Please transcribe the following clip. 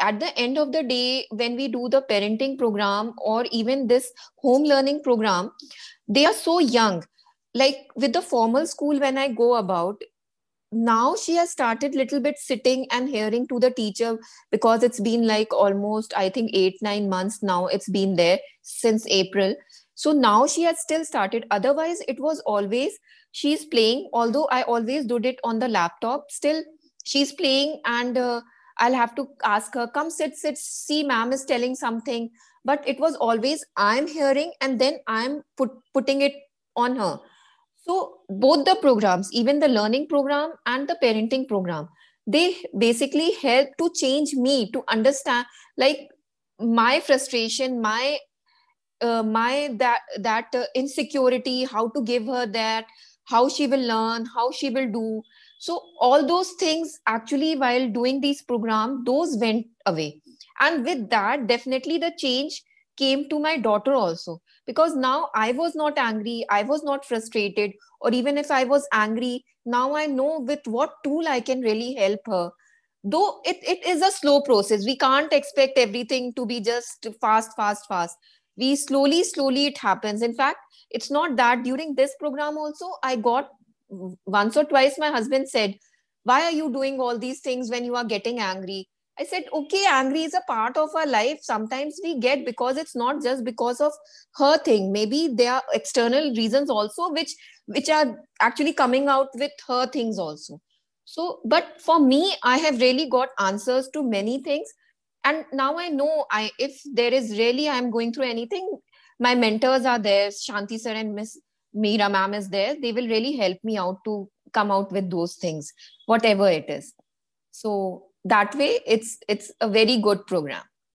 at the end of the day when we do the parenting program or even this home learning program they are so young like with the formal school when i go about now she has started little bit sitting and hearing to the teacher because it's been like almost i think 8 9 months now it's been there since april so now she has still started otherwise it was always she's playing although i always did it on the laptop still she's playing and uh, I'll have to ask her, come sit, sit, see, ma'am is telling something. But it was always I'm hearing and then I'm put, putting it on her. So both the programs, even the learning program and the parenting program, they basically help to change me to understand like my frustration, my uh, my that that uh, insecurity, how to give her that, how she will learn, how she will do so all those things actually while doing these program, those went away. And with that, definitely the change came to my daughter also because now i was not angry i was not frustrated or even if i was angry now i know with what tool i can really help her though it, it is a slow process we can't expect everything to be just fast fast fast we slowly slowly it happens in fact it's not that during this program also i got once or twice my husband said why are you doing all these things when you are getting angry i said okay angry is a part of our life sometimes we get because it's not just because of her thing maybe there are external reasons also which which are actually coming out with her things also so but for me i have really got answers to many things and now i know i if there is really i'm going through anything my mentors are there shanti sir and miss Meera ma'am is there, they will really help me out to come out with those things, whatever it is. So that way, it's it's a very good program.